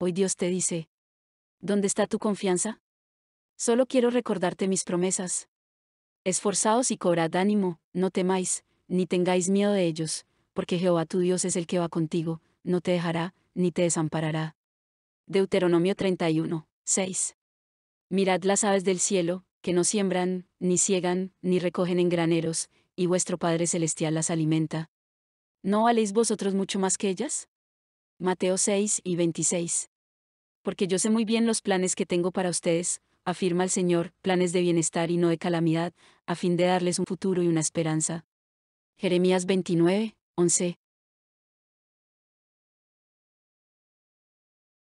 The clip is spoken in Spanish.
Hoy Dios te dice, ¿dónde está tu confianza? Solo quiero recordarte mis promesas. Esforzaos y cobrad ánimo, no temáis, ni tengáis miedo de ellos, porque Jehová tu Dios es el que va contigo, no te dejará, ni te desamparará. Deuteronomio 31, 6. Mirad las aves del cielo, que no siembran, ni ciegan, ni recogen en graneros, y vuestro Padre Celestial las alimenta. ¿No valéis vosotros mucho más que ellas? Mateo 6 y 26. Porque yo sé muy bien los planes que tengo para ustedes, afirma el Señor, planes de bienestar y no de calamidad, a fin de darles un futuro y una esperanza. Jeremías 29, 11.